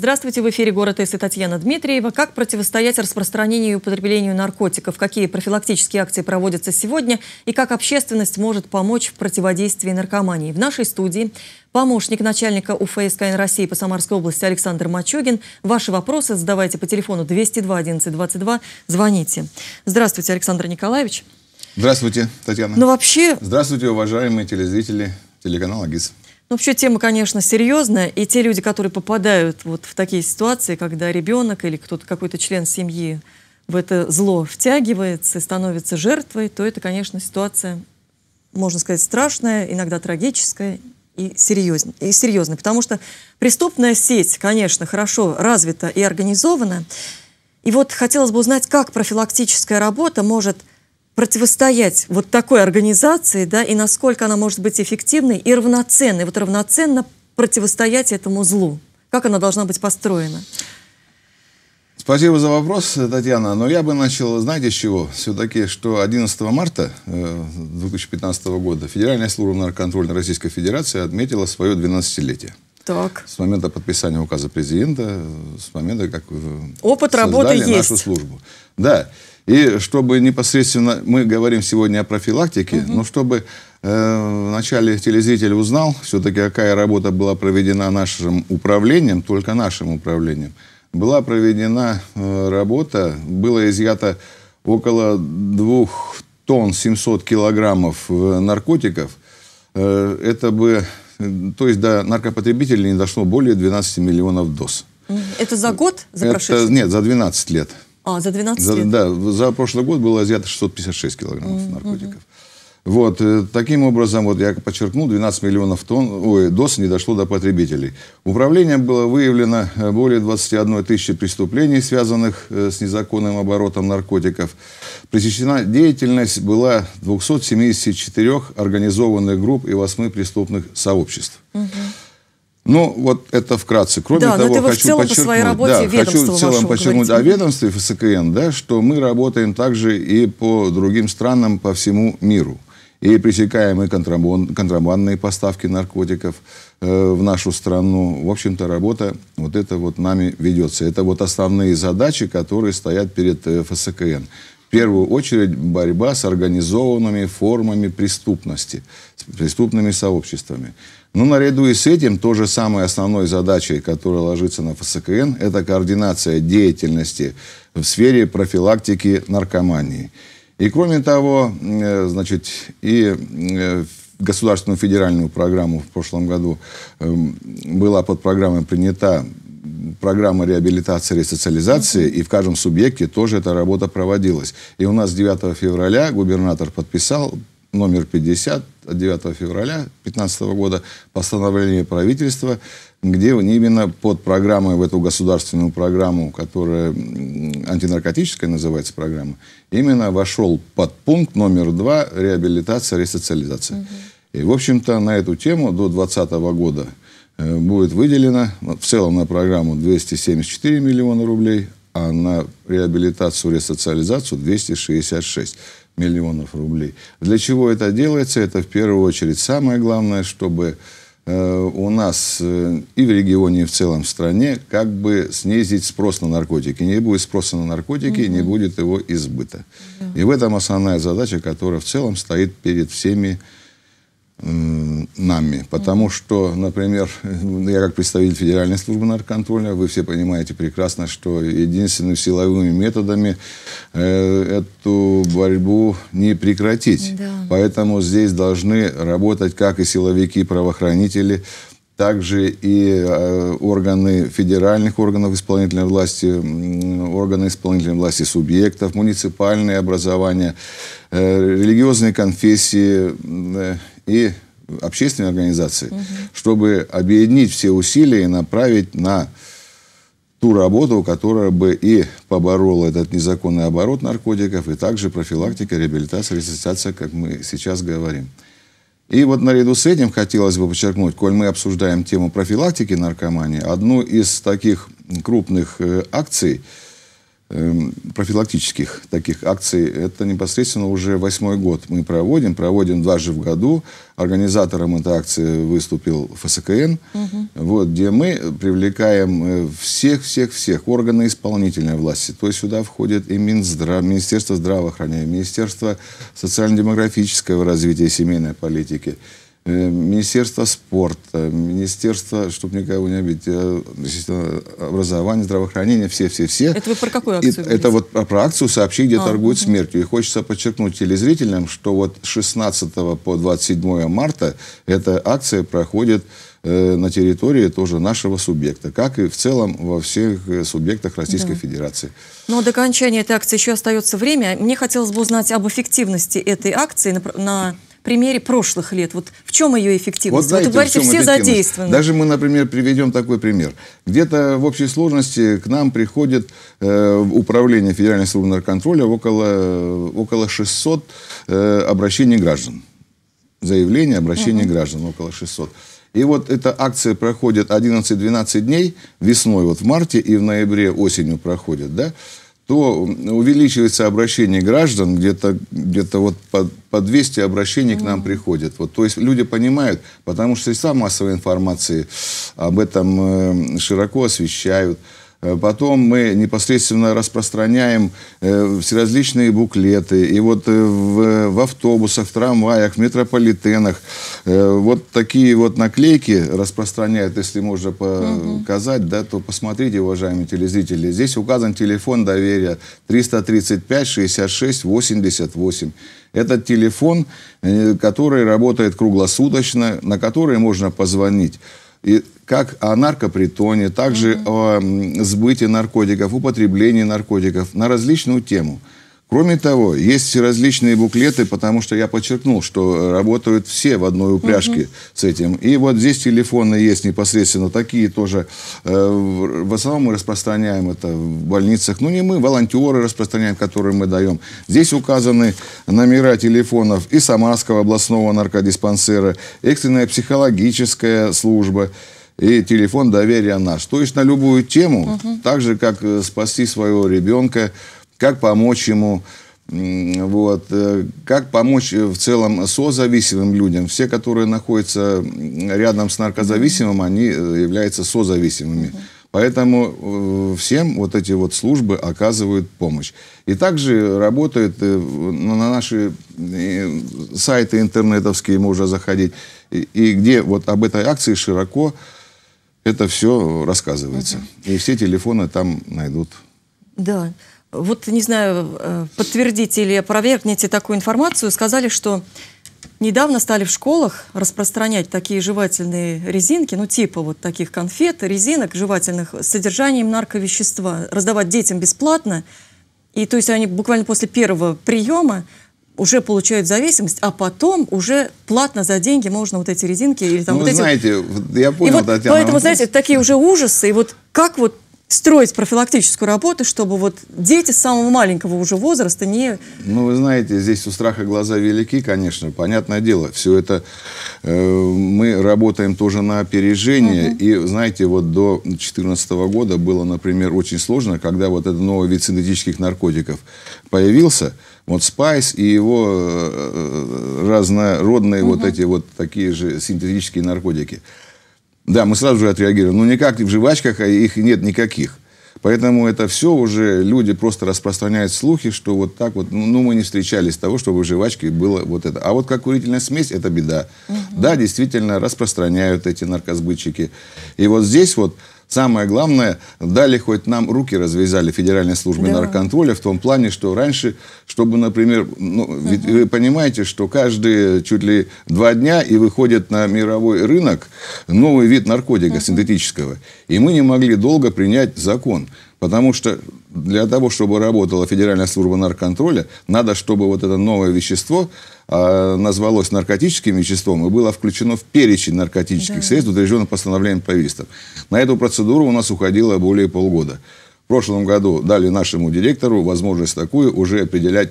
Здравствуйте, в эфире «Город С» Татьяна Дмитриева. Как противостоять распространению и употреблению наркотиков? Какие профилактические акции проводятся сегодня? И как общественность может помочь в противодействии наркомании? В нашей студии помощник начальника УФСКН России по Самарской области Александр Мачугин. Ваши вопросы задавайте по телефону 202 11 22, звоните. Здравствуйте, Александр Николаевич. Здравствуйте, Татьяна. Ну вообще... Здравствуйте, уважаемые телезрители телеканала ГИС. Ну, вообще тема, конечно, серьезная, и те люди, которые попадают вот в такие ситуации, когда ребенок или кто-то, какой-то член семьи в это зло втягивается и становится жертвой, то это, конечно, ситуация, можно сказать, страшная, иногда трагическая и, серьезная, и серьезная. Потому что преступная сеть, конечно, хорошо развита и организована. И вот хотелось бы узнать, как профилактическая работа может противостоять вот такой организации, да, и насколько она может быть эффективной и равноценной, вот равноценно противостоять этому злу? Как она должна быть построена? Спасибо за вопрос, Татьяна. Но я бы начал, знаете, с чего? Все-таки, что 11 марта 2015 э, года Федеральная служба наркоконтроля Российской Федерации отметила свое 12-летие. Так. С момента подписания указа президента, с момента, как Опыт создали работы нашу службу. Да. И чтобы непосредственно, мы говорим сегодня о профилактике, угу. но чтобы э, вначале телезритель узнал все-таки, какая работа была проведена нашим управлением, только нашим управлением. Была проведена э, работа, было изъято около 2 тонн 700 килограммов э, наркотиков. Э, это бы, э, то есть до наркопотребителей не дошло более 12 миллионов доз. Это за год? За прошедший? Это, нет, за 12 лет. А, за 12 за, Да, за прошлый год было изъято 656 килограммов mm-hmm. наркотиков. Вот, э, таким образом, вот я подчеркнул, 12 миллионов тонн, ой, дос не дошло до потребителей. Управлением было выявлено э, более 21 тысячи преступлений, связанных э, с незаконным оборотом наркотиков. Пресечена деятельность была 274 организованных групп и 8 преступных сообществ. Угу. Ну, вот это вкратце. Кроме да, того, хочу целом подчеркнуть, по да, хочу в целом подчеркнуть говорите. о ведомстве ФСКН, да, что мы работаем также и по другим странам по всему миру. И пресекаем и контрабанд, контрабандные поставки наркотиков э, в нашу страну. В общем-то, работа вот это вот нами ведется. Это вот основные задачи, которые стоят перед э, ФСКН. В первую очередь борьба с организованными формами преступности, с преступными сообществами. Но ну, наряду и с этим, то же самое основной задачей, которая ложится на ФСКН, это координация деятельности в сфере профилактики наркомании. И кроме того, э, значит, и э, государственную федеральную программу в прошлом году эм, была под программой принята программа реабилитации, и ресоциализации, и в каждом субъекте тоже эта работа проводилась. И у нас 9 февраля губернатор подписал номер 50 от 9 февраля 2015 года постановление правительства, где именно под программой, в эту государственную программу, которая антинаркотическая называется программа, именно вошел под пункт номер 2 реабилитация, ресоциализация. Угу. И, в общем-то, на эту тему до 2020 года э, будет выделено в целом на программу 274 миллиона рублей, а на реабилитацию, ресоциализацию 266 миллионов рублей. Для чего это делается? Это в первую очередь самое главное, чтобы э, у нас э, и в регионе, и в целом в стране как бы снизить спрос на наркотики. Не будет спроса на наркотики, mm не будет его избыта. Yeah. И в этом основная задача, которая в целом стоит перед всеми нами. Потому что, например, я как представитель Федеральной службы наркоконтроля, вы все понимаете прекрасно, что единственными силовыми методами э, эту борьбу не прекратить. Да. Поэтому здесь должны работать как и силовики, и правоохранители, также и э, органы федеральных органов исполнительной власти, органы исполнительной власти субъектов, муниципальные образования, э, религиозные конфессии, э, и общественные организации, угу. чтобы объединить все усилия и направить на ту работу, которая бы и поборола этот незаконный оборот наркотиков, и также профилактика, реабилитация, ресоциация, как мы сейчас говорим. И вот наряду с этим хотелось бы подчеркнуть, коль мы обсуждаем тему профилактики наркомании, одну из таких крупных э, акций – Эм, профилактических таких акций. Это непосредственно уже восьмой год мы проводим. Проводим дважды в году. Организатором этой акции выступил ФСКН, угу. вот, где мы привлекаем всех-всех-всех э, органы исполнительной власти. То есть сюда входит и Минздрав, Министерство здравоохранения, Министерство социально-демографического развития семейной политики – Э, Министерство спорта, Министерство, чтобы никого не обидеть, э, образования, здравоохранения, все-все-все. Это вы про какую акцию? Это, это вот про акцию «Сообщи, где а, торгуют угу. смертью». И хочется подчеркнуть телезрителям, что вот 16 по 27 марта эта акция проходит э, на территории тоже нашего субъекта, как и в целом во всех субъектах Российской да. Федерации. Но до окончания этой акции еще остается время. Мне хотелось бы узнать об эффективности этой акции на, на примере прошлых лет. Вот в чем ее эффективность? Вот, знаете, вот вы говорите, все задействованы. Даже мы, например, приведем такой пример. Где-то в общей сложности к нам приходит э, управление Федеральной службы наркоконтроля около, э, около 600 э, обращений граждан. Заявлений, обращений угу. граждан около 600. И вот эта акция проходит 11-12 дней весной, вот в марте и в ноябре, осенью проходит, да то увеличивается обращение граждан, где-то где, -то, вот по, по 200 обращений mm. к нам приходят. Вот, то есть люди понимают, потому что и средства массовой информации об этом э, широко освещают. Э, потом мы непосредственно распространяем э, всеразличные буклеты. И вот э, в, в автобусах, в трамваях, в метрополитенах вот такие вот наклейки распространяют, если можно показать, угу. да, то посмотрите, уважаемые телезрители. Здесь указан телефон доверия 335 66 88. Это телефон, который работает круглосуточно, на который можно позвонить. И как о наркопритоне, также mm -hmm. о сбыте наркотиков, употреблении наркотиков на различную тему. Кроме того, есть различные буклеты, потому что я подчеркнул, что работают все в одной упряжке угу. с этим. И вот здесь телефоны есть непосредственно, такие тоже. Э, в основном мы распространяем это в больницах. Ну, не мы, волонтеры распространяем, которые мы даем. Здесь указаны номера телефонов и Самарского областного наркодиспансера, экстренная психологическая служба, и телефон доверия наш. То есть на любую тему, угу. так же, как э, спасти своего ребенка, как помочь ему, вот, э, как помочь э, в целом созависимым людям. Все, которые находятся рядом с наркозависимым, они являются созависимыми. Угу. Поэтому всем вот эти вот службы оказывают помощь. И также работают на наши сайты интернетовские, можно заходить, и, и где вот об этой акции широко это все рассказывается. Угу. И все телефоны там найдут. Да. Вот, не знаю, э, подтвердите или опровергните такую информацию. Сказали, что недавно стали в школах распространять такие жевательные резинки, ну, типа вот таких конфет, резинок жевательных с содержанием нарковещества, раздавать детям бесплатно. И то есть они буквально после первого приема уже получают зависимость, а потом уже платно за деньги можно вот эти резинки или там ну, вот вы эти... знаете, я понял, и вот, Татьяна. Поэтому, вопрос. знаете, такие уже ужасы, и вот как вот строить профилактическую работу, чтобы вот дети с самого маленького уже возраста не... Ну, вы знаете, здесь у страха глаза велики, конечно, понятное дело. Все это э, мы работаем тоже на опережение. Угу. И, знаете, вот до 2014 года было, например, очень сложно, когда вот этот новый вид синтетических наркотиков появился, вот Спайс и его э, э, э разнородные угу. вот эти вот такие же синтетические наркотики. Да, мы сразу же отреагировали. Но ну, никак в жвачках а их нет никаких. Поэтому это все уже люди просто распространяют слухи, что вот так вот, ну, ну мы не встречались того, чтобы в жвачке было вот это. А вот как курительная смесь, это беда. Угу. Да, действительно, распространяют эти наркозбытчики. И вот здесь вот Самое главное, дали хоть нам руки развязали Федеральной службе да. нарконтроля в том плане, что раньше, чтобы, например, ну, угу. вы понимаете, что каждые чуть ли два дня и выходит на мировой рынок новый вид наркотика угу. синтетического. И мы не могли долго принять закон. Потому что для того, чтобы работала Федеральная служба нарконтроля, надо, чтобы вот это новое вещество э, назвалось наркотическим веществом и было включено в перечень наркотических да. средств, утвержденных постановлением правительства. На эту процедуру у нас уходило более полгода. В прошлом году дали нашему директору возможность такую уже определять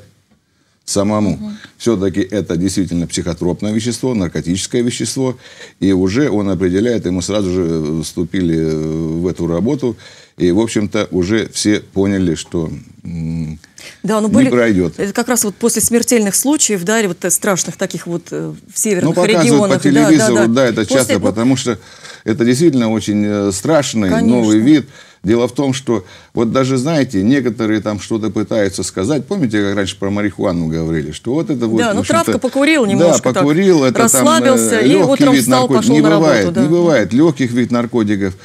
самому. Угу. Все-таки это действительно психотропное вещество, наркотическое вещество. И уже он определяет, и мы сразу же э, вступили э, в эту работу. И, в общем-то, уже все поняли, что да, но ну, были, не пройдет. Это как раз вот после смертельных случаев, да, вот э, страшных таких вот э, в северных ну, регионах. по телевизору, да, да, да. да это после... часто, потому что это действительно очень э, страшный Конечно. новый вид. Дело в том, что вот даже, знаете, некоторые там что-то пытаются сказать. Помните, как раньше про марихуану говорили, что вот это вот... Да, ну травка покурил немножко Да, покурил, так, это расслабился, там легкий утром вид встал, наркотиков. Не на бывает, работу, да. не бывает легких вид наркотиков.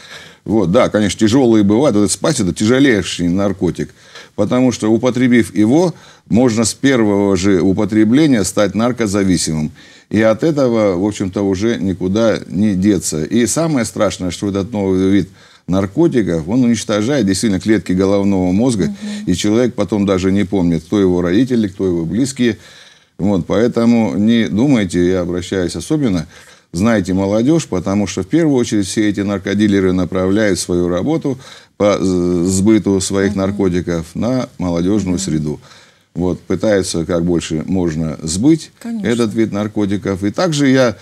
Вот, да, конечно, тяжелые бывают. Этот спать это тяжелейший наркотик. Потому что, употребив его, можно с первого же употребления стать наркозависимым. И от этого, в общем-то, уже никуда не деться. И самое страшное, что этот новый вид наркотиков, он уничтожает действительно клетки головного мозга, угу. и человек потом даже не помнит, кто его родители, кто его близкие. Вот, поэтому не думайте, я обращаюсь особенно знаете, молодежь, потому что в первую очередь все эти наркодилеры направляют свою работу по э, сбыту своих наркотиков на молодежную среду. Вот, пытаются как больше можно сбыть Конечно. этот вид наркотиков. И также я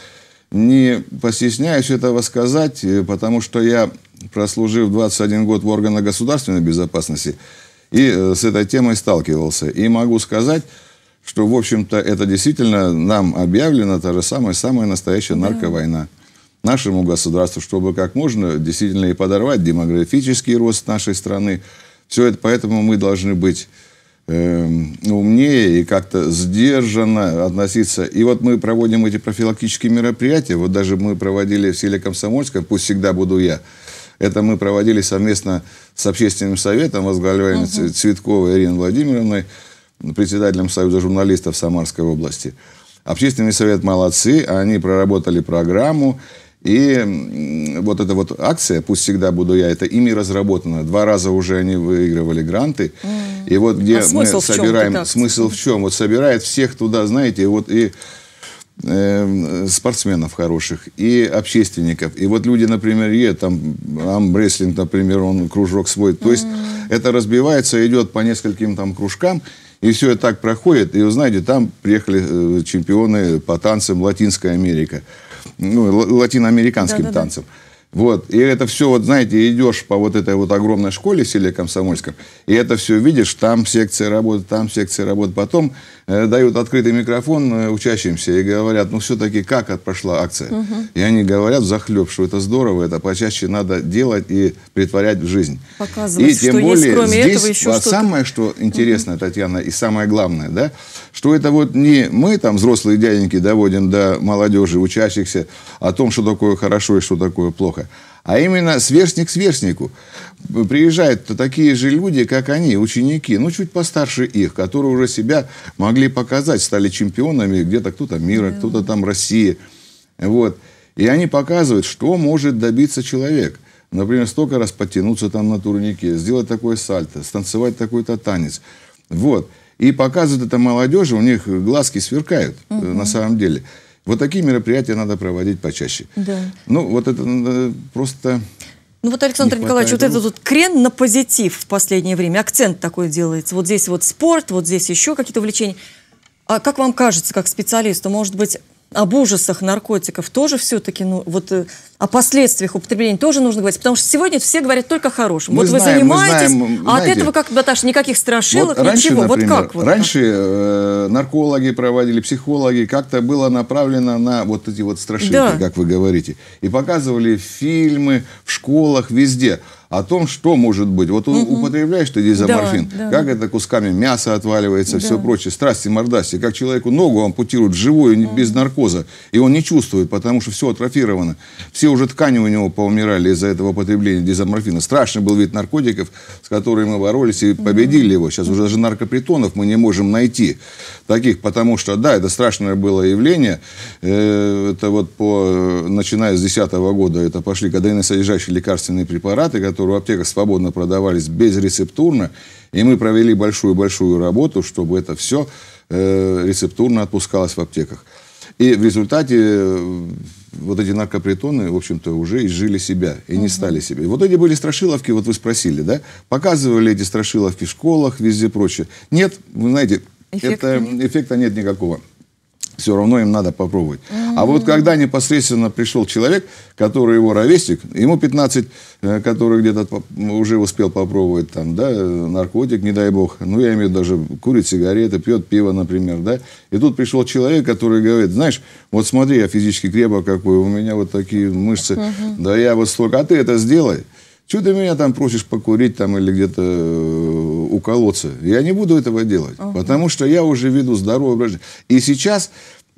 не постесняюсь этого сказать, э, потому что я, прослужив 21 год в органах государственной безопасности, и э, с этой темой сталкивался. И могу сказать, что, в общем-то, это действительно нам объявлена та же самая, самая настоящая нарковойна. Нашему государству, чтобы как можно действительно и подорвать демографический рост нашей страны. Все это, поэтому мы должны быть э, умнее и как-то сдержанно относиться. И вот мы проводим эти профилактические мероприятия. Вот даже мы проводили в селе Комсомольском, пусть всегда буду я, это мы проводили совместно с общественным советом возглавляемым uh -huh. Цветковой Ириной Владимировной председателем Союза журналистов Самарской области. Общественный совет молодцы, они проработали программу, и вот эта вот акция «Пусть всегда буду я» — это ими разработано. Два раза уже они выигрывали гранты. Mm. И вот где а мы смысл собираем... В чем смысл в чем? Вот собирает всех туда, знаете, вот и э, спортсменов хороших, и общественников. И вот люди, например, едут, там, амбрестлинг, например, он кружок свой. То есть это разбивается, идет по нескольким там кружкам, и все это так проходит. И вы знаете, там приехали э, чемпионы по танцам Латинская Америка. Ну, латиноамериканским да, да, танцам. Вот, и это все, вот знаете, идешь по вот этой вот огромной школе в селе Комсомольском, и это все видишь, там секция работы, там секция работы. Потом э, дают открытый микрофон э, учащимся и говорят, ну все-таки как от прошла акция? Угу. И они говорят захлеб, что это здорово, это почаще надо делать и притворять в жизнь. Показывать, и тем что более, есть, кроме здесь этого еще вот, самое, что интересное, угу. Татьяна, и самое главное, да, что это вот не мы, там, взрослые дяденьки, доводим до молодежи, учащихся о том, что такое хорошо и что такое плохо, а именно сверстник сверстнику. Приезжают то такие же люди, как они, ученики, ну, чуть постарше их, которые уже себя могли показать, стали чемпионами где-то кто-то мира, да. кто-то там России. Вот. И они показывают, что может добиться человек. Например, столько раз подтянуться там на турнике, сделать такое сальто, станцевать такой-то танец. Вот. И показывают это молодежи, у них глазки сверкают угу. на самом деле. Вот такие мероприятия надо проводить почаще. Да. Ну, вот это э, просто... Ну вот, Александр Николаевич, вот этот вот крен на позитив в последнее время, акцент такой делается. Вот здесь вот спорт, вот здесь еще какие-то увлечения. А как вам кажется, как специалисту, может быть, об ужасах наркотиков тоже все-таки, ну, вот э, о последствиях употребления тоже нужно говорить, потому что сегодня все говорят только о хорошем. Мы вот знаем, вы занимаетесь, знаем, а знаете, от этого, как, Наташа, никаких страшилок, вот раньше, ничего. Например, вот как? Вот раньше э, наркологи проводили, психологи, как-то было направлено на вот эти вот страшилки, да. как вы говорите. И показывали фильмы в школах, везде о том, что может быть. Вот угу. употребляешь ты дизоморфин, да, да. как это кусками мяса отваливается, да. все прочее, страсти, мордасти, как человеку ногу ампутируют живую, угу. без наркоза, и он не чувствует, потому что все атрофировано. Все уже ткани у него поумирали из-за этого употребления дизоморфина. Страшный был вид наркотиков, с которыми мы боролись и победили угу. его. Сейчас уже даже наркопритонов мы не можем найти таких, потому что, да, это страшное было явление. Э, это вот по, э, начиная с 2010 года это пошли содержащие лекарственные препараты, которые которые в аптеках свободно продавались безрецептурно, и мы провели большую-большую работу, чтобы это все э, рецептурно отпускалось в аптеках. И в результате э, вот эти наркопритоны, в общем-то, уже изжили себя и не стали себе. Вот эти были страшиловки, вот вы спросили, да? Показывали эти страшиловки в школах, везде прочее. Нет, вы знаете, эффекта это, нет. эффекта нет никакого все равно им надо попробовать. Mm-hmm. А вот когда непосредственно пришел человек, который его ровесник, ему 15, э, который где-то уже успел попробовать там, да, наркотик, не дай бог, ну, я имею в виду даже курит сигареты, пьет пиво, например, да, и тут пришел человек, который говорит, знаешь, вот смотри, я физически крепок какой, у меня вот такие мышцы, mm-hmm. да я вот столько, а ты это сделай, что ты меня там просишь покурить там или где-то э, уколоться. Я не буду этого делать, угу. потому что я уже веду здоровый образ жизни. И сейчас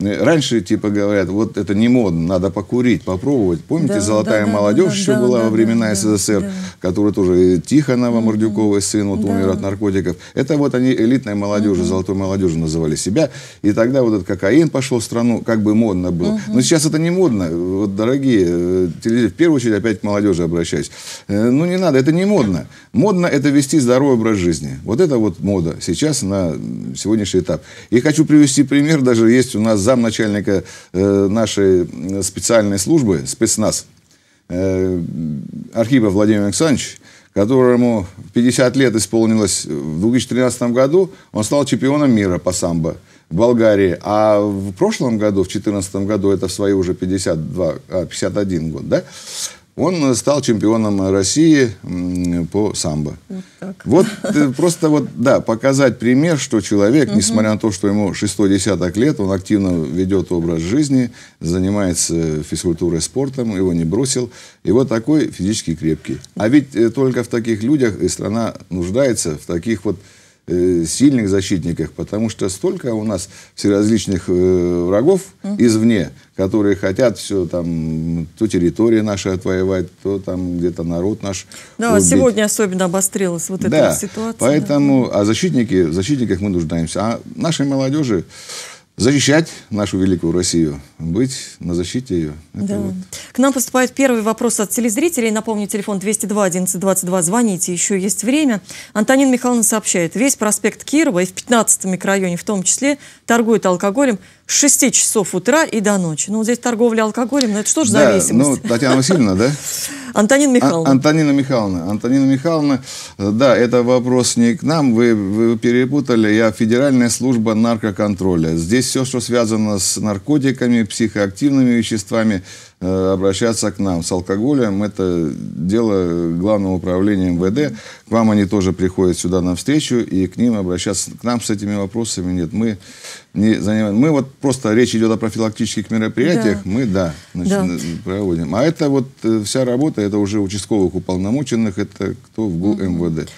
ну, раньше, типа, говорят, вот это не модно, надо покурить, попробовать. Помните, да, «Золотая да, молодежь» да, еще да, была да, во времена да, СССР, да. которая тоже Тихонова, Мордюкова, сын, вот да. умер от наркотиков. Это вот они элитная молодежь, угу. «Золотой молодежью» называли себя. И тогда вот этот кокаин пошел в страну, как бы модно было. Но сейчас это не модно. Вот, дорогие, э, в первую очередь опять к молодежи обращаюсь. Э, ну, не надо, это не модно. Модно это вести здоровый образ жизни. Вот это вот мода сейчас на сегодняшний этап. И хочу привести пример, даже есть у нас за замначальника э, нашей специальной службы, спецназ, э, Архипов Владимир Александрович, которому 50 лет исполнилось в 2013 году, он стал чемпионом мира по самбо в Болгарии. А в прошлом году, в 2014 году, это в свои уже 52, 51 а, год, да, он стал чемпионом России по самбо. Вот, вот э, просто вот, да, показать пример, что человек, угу. несмотря на то, что ему шестой десяток лет, он активно ведет образ жизни, занимается физкультурой, спортом, его не бросил. И вот такой физически крепкий. А ведь э, только в таких людях и страна нуждается в таких вот Э, сильных защитниках, потому что столько у нас всеразличных э, врагов mm -hmm. извне, которые хотят все там, то территория наша отвоевать, то там где-то народ наш. Да, убить. сегодня особенно обострилась вот да, эта ситуация. Поэтому да. о защитнике, в защитниках мы нуждаемся. А нашей молодежи защищать нашу великую Россию, быть на защите ее. да. вот. К нам поступает первый вопрос от телезрителей. Напомню, телефон 202 11 22. Звоните, еще есть время. Антонин Михайловна сообщает, весь проспект Кирова и в 15 микрорайоне в том числе торгуют алкоголем с 6 часов утра и до ночи. Ну, вот здесь торговля алкоголем, но ну, это что же да, зависимость? ну, Татьяна Васильевна, да? Антонина а, Михайловна. Антонина Михайловна. Антонина Михайловна, да, это вопрос не к нам, вы, вы перепутали. Я Федеральная служба наркоконтроля. Здесь все, что связано с наркотиками, психоактивными веществами, Э, обращаться к нам. С алкоголем это дело главного управления МВД. К вам они тоже приходят сюда на встречу и к ним обращаться к нам с этими вопросами нет. Мы не занимаем. Мы вот просто речь идет о профилактических мероприятиях, да. мы да, значит, да проводим. А это вот э, вся работа, это уже участковых уполномоченных, это кто в ГУ МВД.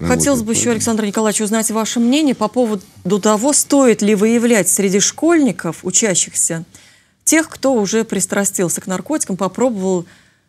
Хотелось бы еще, Александр Николаевич, узнать ваше мнение по поводу того, стоит ли выявлять среди школьников, учащихся, тех, кто уже пристрастился к наркотикам, попробовал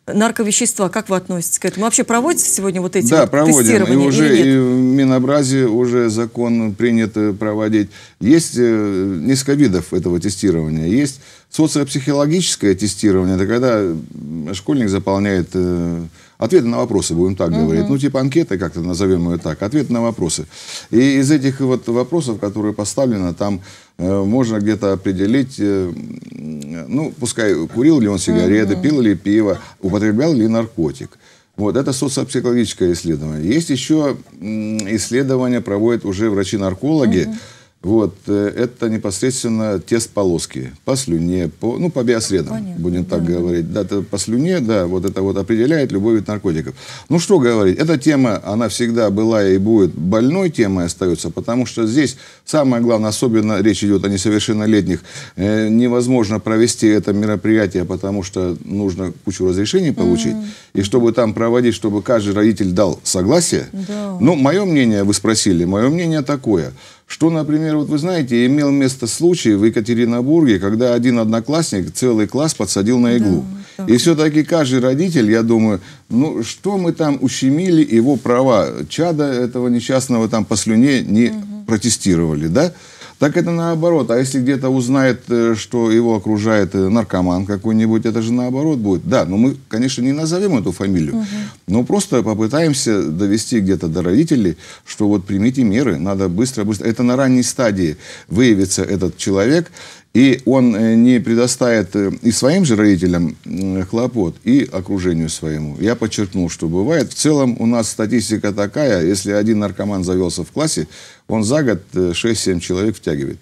нарковещества. Как вы относитесь к этому? Вообще проводятся сегодня вот эти да, вот проводим. тестирования? Да, уже и в Минобразе уже закон принят э, проводить. Есть э, несколько видов этого тестирования. Есть социопсихологическое тестирование. Это когда школьник заполняет э, Ответы на вопросы, будем так угу. говорить. Ну, типа анкеты, как-то назовем ее так. Ответы на вопросы. И из этих вот вопросов, которые поставлены, там э, можно где-то определить, э, ну, пускай курил ли он сигареты, угу. пил ли пиво, употреблял ли наркотик. Вот, это социопсихологическое исследование. Есть еще исследования, проводят уже врачи-наркологи, угу. Вот, э, это непосредственно тест полоски. По слюне, по, ну, по биосредам, Понятно, будем так да. говорить. Да, это по слюне, да, вот это вот определяет любой вид наркотиков. Ну, что говорить, эта тема, она всегда была и будет больной темой остается, потому что здесь самое главное, особенно речь идет о несовершеннолетних, э, невозможно провести это мероприятие, потому что нужно кучу разрешений получить. Mm. -hmm. И чтобы там проводить, чтобы каждый родитель дал согласие. Да. Ну, мое мнение, вы спросили, мое мнение такое – что, например, вот вы знаете, имел место случай в Екатеринбурге, когда один одноклассник целый класс подсадил на иглу. Да, И все-таки каждый родитель, я думаю, ну что мы там ущемили его права, чада этого несчастного там по слюне не угу. протестировали, да? так это наоборот. А если где-то узнает, э, что его окружает э, наркоман какой-нибудь, это же наоборот будет. Да, но мы, конечно, не назовем эту фамилию, угу. но просто попытаемся довести где-то до родителей, что вот примите меры, надо быстро-быстро. Это на ранней стадии выявится этот человек, и он э, не предоставит э, и своим же родителям э, хлопот, и окружению своему. Я подчеркнул, что бывает. В целом у нас статистика такая, если один наркоман завелся в классе, он за год 6-7 человек втягивает.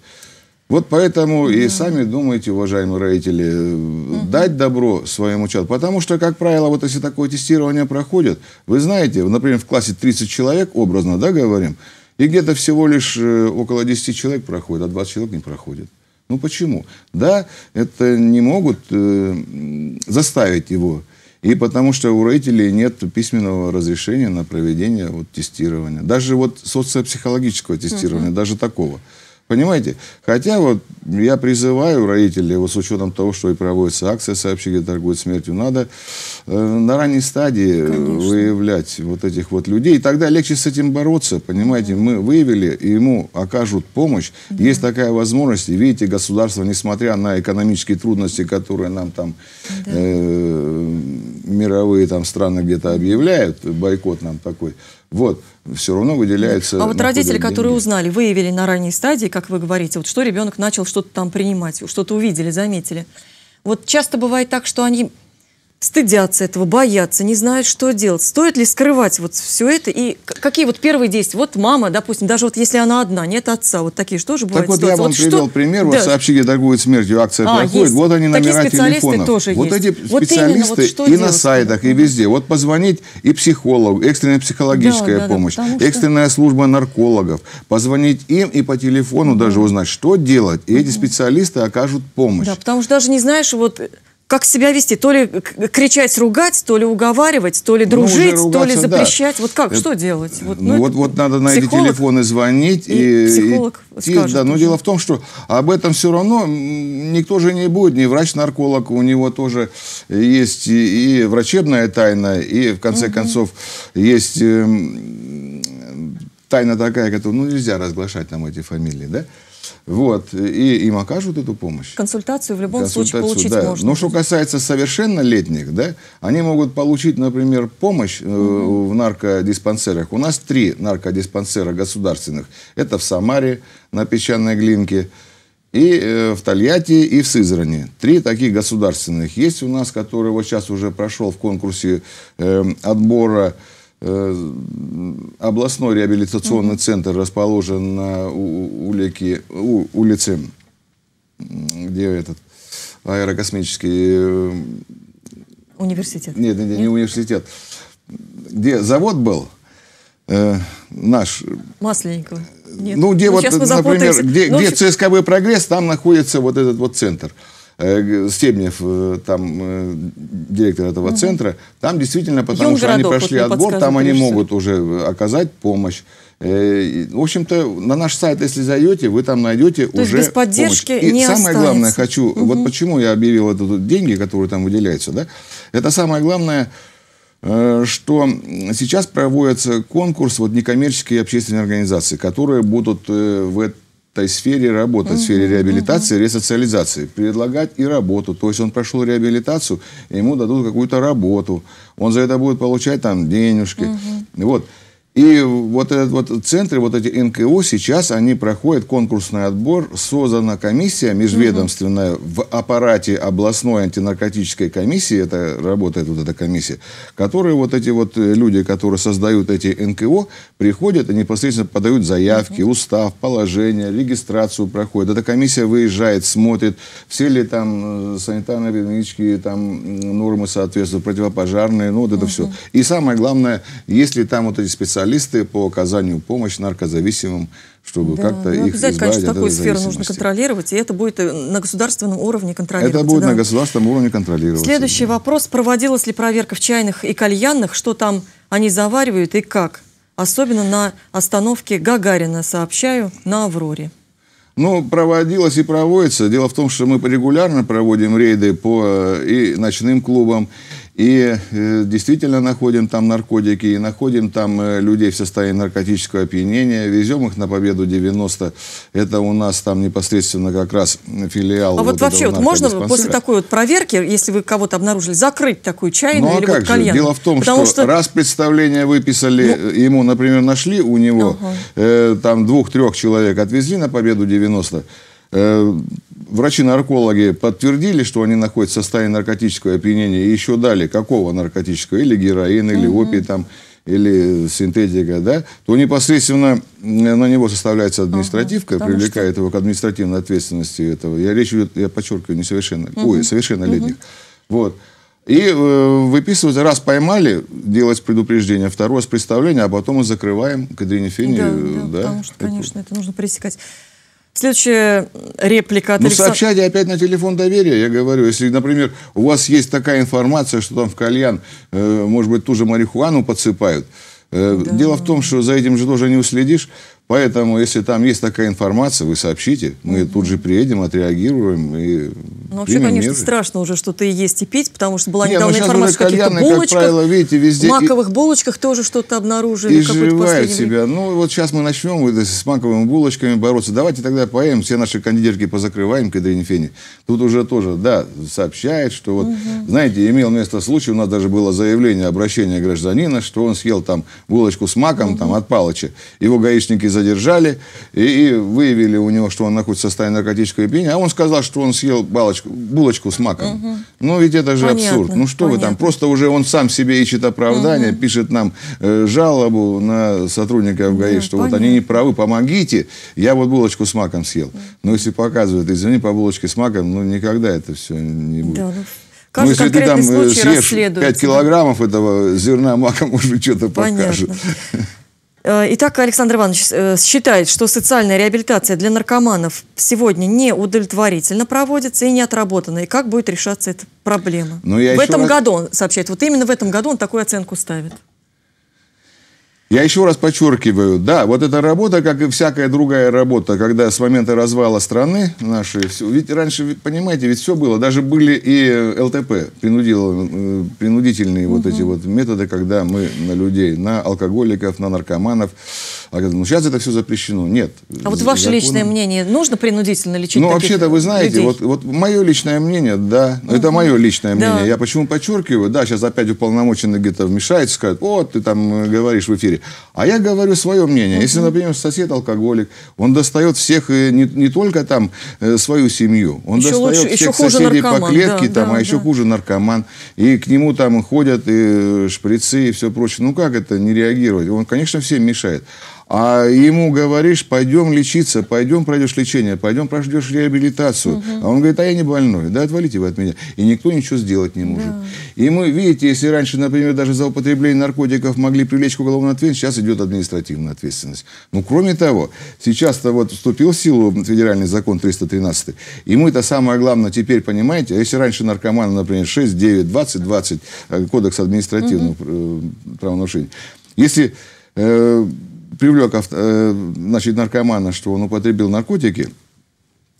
Вот поэтому mm -hmm. и сами думайте, уважаемые родители, mm -hmm. дать добро своему чаду. Потому что, как правило, вот если такое тестирование проходит, вы знаете, например, в классе 30 человек, образно, да, говорим, и где-то всего лишь около 10 человек проходит, а 20 человек не проходит. Ну почему? Да, это не могут э, заставить его. И потому что у родителей нет письменного разрешения на проведение вот, тестирования. Даже вот социопсихологического тестирования, угу. даже такого. Понимаете? Хотя вот я призываю родителей, вот с учетом того, что и проводится акция «Сообщи, где торгуют смертью», надо э, на ранней стадии Конечно. выявлять вот этих вот людей. И тогда легче с этим бороться, понимаете? Мы выявили, и ему окажут помощь. Да. Есть такая возможность. И видите, государство, несмотря на экономические трудности, которые нам там... Да. Э, мировые там страны где-то объявляют, бойкот нам такой, вот, все равно выделяется... А вот родители, деньги. которые узнали, выявили на ранней стадии, как вы говорите, вот что ребенок начал что-то там принимать, что-то увидели, заметили. Вот часто бывает так, что они стыдятся этого, боятся, не знают, что делать. Стоит ли скрывать вот все это? И какие вот первые действия? Вот мама, допустим, даже вот если она одна, нет отца, вот такие же тоже бывают Так вот ситуации. я вам вот привел что... пример, да. вот сообщили торгуют смертью, акция а, проходит, есть. вот они номера такие телефонов. Тоже вот есть. эти специалисты вот вот и делать? на сайтах, и везде. Вот позвонить и психологу, экстренная психологическая да, да, помощь, да, экстренная что... служба наркологов, позвонить им и по телефону угу. даже узнать, что делать, и угу. эти специалисты окажут помощь. Да, потому что даже не знаешь, вот э, как себя вести, то ли кричать, ругать, то ли уговаривать, то ли ну, дружить, ну, ругаться, то ли запрещать. Да. Вот как, э, что делать? Вот, ну, ну, вот, вот надо на эти телефоны звонить. И, и психолог и, скажет. да, но дело в том, что об этом все равно никто же не будет, ни врач-нарколог, у него тоже есть и, и врачебная тайна, и в конце угу. концов есть э, тайна такая, которую ну, нельзя разглашать там эти фамилии, да? Вот, и им окажут эту помощь. Консультацию в любом Консультацию, случае получить да. можно. Но что касается совершеннолетних, да, они могут получить, например, помощь угу. в наркодиспансерах. У нас три наркодиспансера государственных. Это в Самаре, на Песчаной Глинке, и э, в Тольятти, и в Сызрани. Три таких государственных есть у нас, которые вот сейчас уже прошел в конкурсе э, отбора Э, областной реабилитационный угу. центр расположен на улике, у, улице, где этот аэрокосмический... Э, университет. Нет, нет, нет, не университет. Где завод был э, наш... Масленников. Нет. Ну, где ну, вот, например, где, ну, где ЦСКБ «Прогресс», там находится вот этот вот центр. Угу. Э, Стебнев, э, там, э, директор этого угу. центра, там действительно, потому Юнгородок, что они прошли вот отбор, там они могут уже оказать помощь. В общем-то, на наш сайт, если зайдете, вы там найдете То уже без поддержки помощь. И не самое останется. главное, хочу, угу. вот почему я объявил этот деньги, которые там выделяются, да, это самое главное, что сейчас проводится конкурс вот некоммерческие общественные организации, которые будут в этом той сфере работать, угу, в сфере реабилитации, угу. ресоциализации, предлагать и работу. То есть он прошел реабилитацию, ему дадут какую-то работу, он за это будет получать там денежки. Угу. Вот. И вот этот вот центр, вот эти НКО сейчас, они проходят конкурсный отбор. Создана комиссия межведомственная угу. в аппарате областной антинаркотической комиссии, это работает вот эта комиссия, которые вот эти вот э, люди, которые создают эти НКО, приходят и непосредственно подают заявки, угу. устав, положение, регистрацию проходит. Эта комиссия выезжает, смотрит, все ли там э, санитарные единички, там нормы соответствуют, противопожарные, ну вот это угу. все. И самое главное, есть ли там вот эти специальные специалисты по оказанию помощи наркозависимым, чтобы да, как-то ну, их избавить конечно, от такую сферу нужно контролировать, и это будет э, на государственном уровне контролировать. Это будет да. на государственном уровне контролировать. Следующий да. вопрос. Проводилась ли проверка в чайных и кальянных? Что там они заваривают и как? Особенно на остановке Гагарина, сообщаю, на «Авроре». Ну, проводилось и проводится. Дело в том, что мы регулярно проводим рейды по э, и ночным клубам, и э, действительно находим там наркотики, и находим там э, людей в состоянии наркотического опьянения, везем их на Победу 90. Это у нас там непосредственно как раз филиал. А вот, вот вообще, вот можно после такой вот проверки, если вы кого-то обнаружили, закрыть такую чайную ну, а или как вот кальянную? Дело в том, что, что раз представление выписали, ну... Э, ему, например, нашли у него, ага. э, там двух-трех человек отвезли на Победу 90, врачи-наркологи подтвердили, что они находятся в состоянии наркотического опьянения, и еще дали какого наркотического, или героин, или угу. опий там, или синтетика, да, то непосредственно э, на него составляется административка, ага, привлекает что... его к административной ответственности этого. Я речь идет, я подчеркиваю, несовершенно, угу. ой, совершеннолетних. Угу. Вот. И э, выписывается, раз поймали, делать предупреждение, второе с представления, а потом мы закрываем к Да, да, да, потому что, конечно, это нужно пресекать. Следующая реплика от Ну, Александ... сообщайте опять на телефон доверия, я говорю. Если, например, у вас есть такая информация, что там в кальян, э, может быть, ту же марихуану подсыпают. Э, да. Дело в том, что за этим же тоже не уследишь. Поэтому, если там есть такая информация, вы сообщите, мы тут же приедем, отреагируем и Ну, вообще, конечно, меры. страшно уже что-то есть, и пить, потому что была Нет, ну, недавно информация о каких-то булочках, как правило, видите, везде маковых и... булочках тоже что-то обнаружили. Изживают себя. Ну, вот сейчас мы начнем с маковыми булочками бороться. Давайте тогда поем, все наши кондитерки позакрываем, Кадринфени. Тут уже тоже, да, сообщает, что вот, угу. знаете, имел место случай, у нас даже было заявление, обращение гражданина, что он съел там булочку с маком, угу. там, от Палыча. Его гаишники задержали и, и выявили у него, что он находится в состоянии наркотического опьянения. А он сказал, что он съел балочку, булочку с маком. Угу. Ну, ведь это же понятно, абсурд. Ну, что понятно. вы там, просто уже он сам себе ищет оправдание, угу. пишет нам э, жалобу на сотрудника ГАИ, да, что понятно. вот они не правы, помогите, я вот булочку с маком съел. Но если показывают, извини, по булочке с маком, ну, никогда это все не будет. Да, ну, ну, если ты там э, съешь 5 килограммов этого зерна мака, может, что-то покажет. Э, итак, Александр Иванович э, считает, что социальная реабилитация для наркоманов сегодня не удовлетворительно проводится и не отработана. И как будет решаться эта проблема? Ну, в этом раз... году, он сообщает, вот именно в этом году он такую оценку ставит. Я еще раз подчеркиваю, да, вот эта работа, как и всякая другая работа, когда с момента развала страны нашей, все, ведь раньше, понимаете, ведь все было, даже были и э, ЛТП, э, принудительные угу. вот эти вот методы, когда мы на людей, на алкоголиков, на наркоманов, а говорят, ну сейчас это все запрещено. Нет. А вот ваше законом... личное мнение, нужно принудительно лечить Ну, вообще-то, вы знаете, вот, вот мое личное мнение, да, угу. это мое личное да. мнение. Я почему подчеркиваю, да, сейчас опять уполномоченный где-то вмешается, скажет, вот, ты там э, говоришь в эфире. А я говорю свое мнение. Угу. Если, например, сосед алкоголик, он достает всех, э, не, не только там э, свою семью, он еще достает лучше, всех соседей наркоман, по клетке, да, там, да, а еще да. хуже наркоман. И к нему там ходят и шприцы и все прочее. Ну как это не реагировать? Он, конечно, всем мешает. А ему говоришь, пойдем лечиться, пойдем пройдешь лечение, пойдем пройдешь реабилитацию. Угу. А он говорит, а я не больной, да отвалите вы от меня. И никто ничего сделать не может. Да. И мы, видите, если раньше, например, даже за употребление наркотиков могли привлечь к уголовной ответственности, сейчас идет административная ответственность. Ну, кроме того, сейчас-то вот вступил в силу федеральный закон 313, и мы это самое главное теперь, понимаете, а если раньше наркоманы, например, 6, 9, 20, 20, кодекс административного угу. Э, правонарушений, если... Э, привлек э, значит, наркомана, что он употребил наркотики,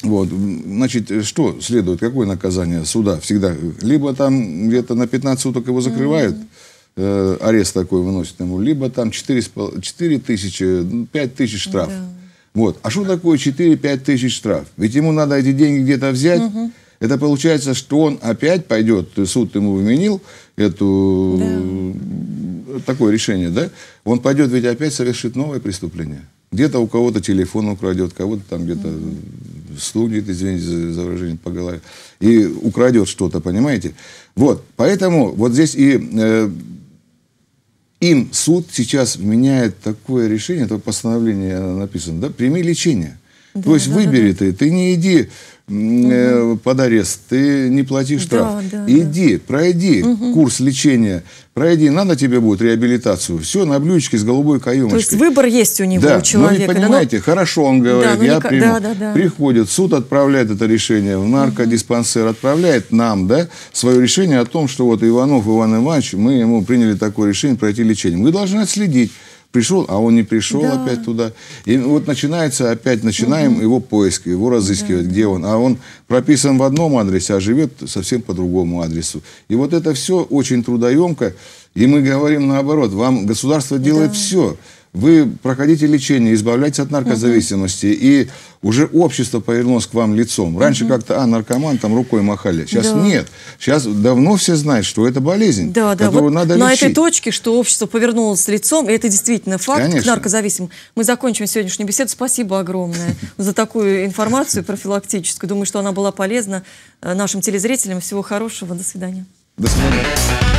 вот, значит, что следует, какое наказание суда всегда? Э, либо там где-то на 15 суток его закрывают, mm-hmm. э, арест такой выносит ему, либо там 4, 4 тысячи, 5 ну, тысяч штраф. Mm-hmm. Вот. А что такое 4-5 тысяч штраф? Ведь ему надо эти деньги где-то взять. Mm-hmm. Это получается, что он опять пойдет, э, суд ему вменил эту... Да такое решение, да, он пойдет ведь опять совершит новое преступление. Где-то у кого-то телефон украдет, кого-то там где-то mm-hmm. стукнет, извините за, за выражение, по голове. И украдет что-то, понимаете? Вот, поэтому вот здесь и э, им суд сейчас меняет такое решение, такое постановление написано, да, прими лечение. Да, То есть да, выбери да. ты, ты не иди угу. под арест, ты не плати штраф. Да, да, Иди, да. пройди угу. курс лечения, пройди, надо тебе будет реабилитацию. Все на блюдечке с голубой каемочкой. То есть выбор есть у него, да. у ну человека. Но понимаете, но... хорошо он говорит, да, ну я не... приму. Да, да, да. Приходит, суд отправляет это решение в наркодиспансер, отправляет нам, да, свое решение о том, что вот Иванов Иван Иванович, мы ему приняли такое решение пройти лечение. Мы должны отследить, пришел, а он не пришел да. опять туда. И вот начинается опять, начинаем угу. его поиск, его разыскивать, да. где он. А он прописан в одном адресе, а живет совсем по другому адресу. И вот это все очень трудоемко. И мы говорим наоборот, вам государство делает да. все вы проходите лечение, избавляетесь от наркозависимости, угу. и уже общество повернулось к вам лицом. Раньше угу. как-то, а, наркоман, там рукой махали. Сейчас да. нет. Сейчас давно все знают, что это болезнь, да, да. которую вот надо на лечить. На этой точке, что общество повернулось лицом, и это действительно факт, Конечно. наркозависим. Мы закончим сегодняшнюю беседу. Спасибо огромное за такую информацию профилактическую. Думаю, что она была полезна э, нашим телезрителям. Всего хорошего. До свидания. До свидания.